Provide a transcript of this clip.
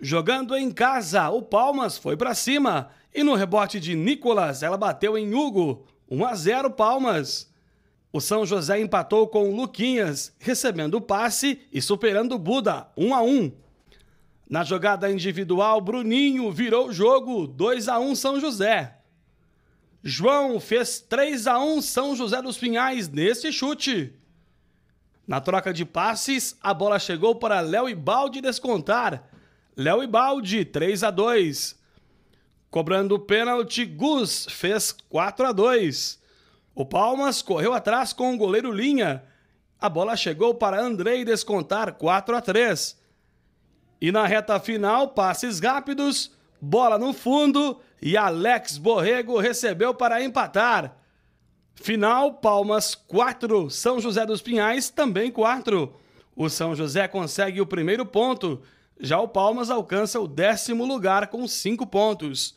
Jogando em casa, o Palmas foi para cima e no rebote de Nicolas ela bateu em Hugo. 1 a 0 Palmas. O São José empatou com o Luquinhas, recebendo o passe e superando o Buda, 1 a 1. Na jogada individual, Bruninho virou o jogo, 2 a 1 São José. João fez 3 a 1 São José dos Pinhais nesse chute. Na troca de passes, a bola chegou para Léo e Balde descontar Léo Ibaldi, 3 a 2 Cobrando o pênalti, Gus fez 4 a 2 O Palmas correu atrás com o goleiro Linha. A bola chegou para Andrei descontar 4 a 3 E na reta final, passes rápidos, bola no fundo e Alex Borrego recebeu para empatar. Final, Palmas 4, São José dos Pinhais também 4. O São José consegue o primeiro ponto já o Palmas alcança o décimo lugar com cinco pontos.